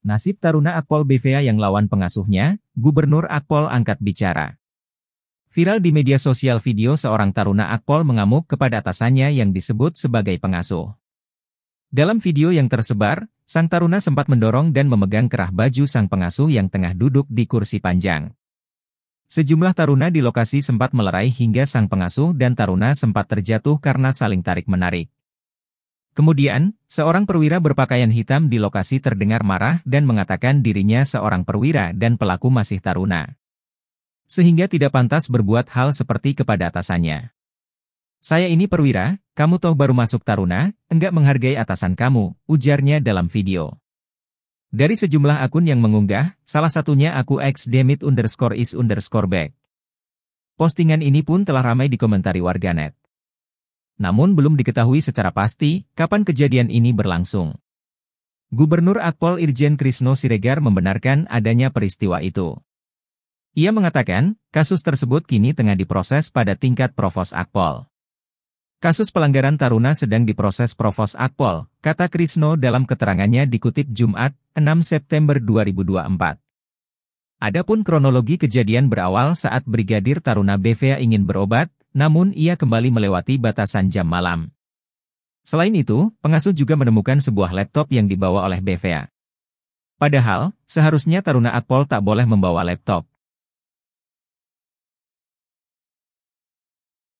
Nasib Taruna Akpol BVA yang lawan pengasuhnya, Gubernur Akpol angkat bicara. Viral di media sosial video seorang Taruna Akpol mengamuk kepada atasannya yang disebut sebagai pengasuh. Dalam video yang tersebar, sang Taruna sempat mendorong dan memegang kerah baju sang pengasuh yang tengah duduk di kursi panjang. Sejumlah Taruna di lokasi sempat melerai hingga sang pengasuh dan Taruna sempat terjatuh karena saling tarik-menarik. Kemudian, seorang perwira berpakaian hitam di lokasi terdengar marah dan mengatakan dirinya seorang perwira dan pelaku masih taruna. Sehingga tidak pantas berbuat hal seperti kepada atasannya. Saya ini perwira, kamu toh baru masuk taruna, enggak menghargai atasan kamu, ujarnya dalam video. Dari sejumlah akun yang mengunggah, salah satunya aku ex demit underscore is underscore back. Postingan ini pun telah ramai dikomentari warganet namun belum diketahui secara pasti kapan kejadian ini berlangsung. Gubernur Akpol Irjen Krisno Siregar membenarkan adanya peristiwa itu. Ia mengatakan, kasus tersebut kini tengah diproses pada tingkat Provos Akpol. Kasus pelanggaran Taruna sedang diproses Provos Akpol, kata Krisno dalam keterangannya dikutip Jumat, 6 September 2024. Adapun kronologi kejadian berawal saat Brigadir Taruna BVA ingin berobat, namun ia kembali melewati batasan jam malam. Selain itu, pengasuh juga menemukan sebuah laptop yang dibawa oleh BVA. Padahal, seharusnya Taruna Akpol tak boleh membawa laptop.